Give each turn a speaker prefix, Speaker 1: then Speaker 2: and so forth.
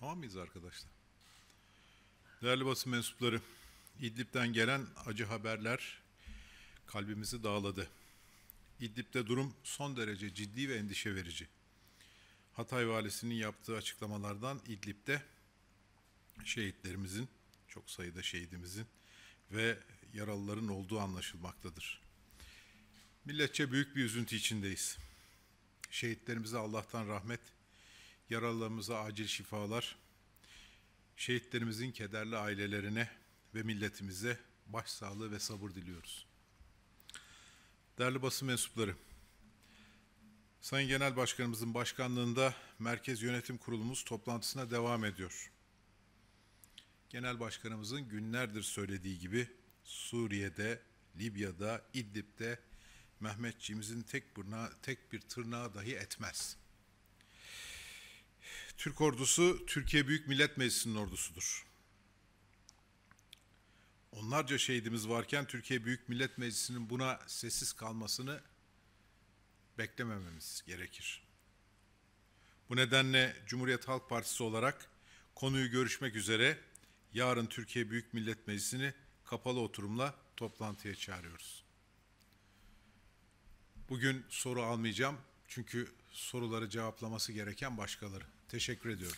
Speaker 1: Tamam mıyız arkadaşlar? Değerli basın mensupları, İdlib'den gelen acı haberler kalbimizi dağladı. İdlib'de durum son derece ciddi ve endişe verici. Hatay valisinin yaptığı açıklamalardan İdlib'de şehitlerimizin, çok sayıda şehidimizin ve yaralıların olduğu anlaşılmaktadır. Milletçe büyük bir üzüntü içindeyiz. Şehitlerimize Allah'tan rahmet, yaralılarımıza acil şifalar, şehitlerimizin kederli ailelerine ve milletimize başsağlığı ve sabır diliyoruz. Değerli basın mensupları, Sayın Genel Başkanımızın başkanlığında Merkez Yönetim Kurulumuz toplantısına devam ediyor. Genel Başkanımızın günlerdir söylediği gibi Suriye'de, Libya'da, İdlib'de Mehmetçiğimizin tek, burna, tek bir tırnağı dahi etmez. Türk ordusu Türkiye Büyük Millet Meclisi'nin ordusudur. Onlarca şehidimiz varken Türkiye Büyük Millet Meclisi'nin buna sessiz kalmasını beklemememiz gerekir. Bu nedenle Cumhuriyet Halk Partisi olarak konuyu görüşmek üzere yarın Türkiye Büyük Millet Meclisi'ni kapalı oturumla toplantıya çağırıyoruz. Bugün soru almayacağım. Çünkü soruları cevaplaması gereken başkaları. Teşekkür ediyorum.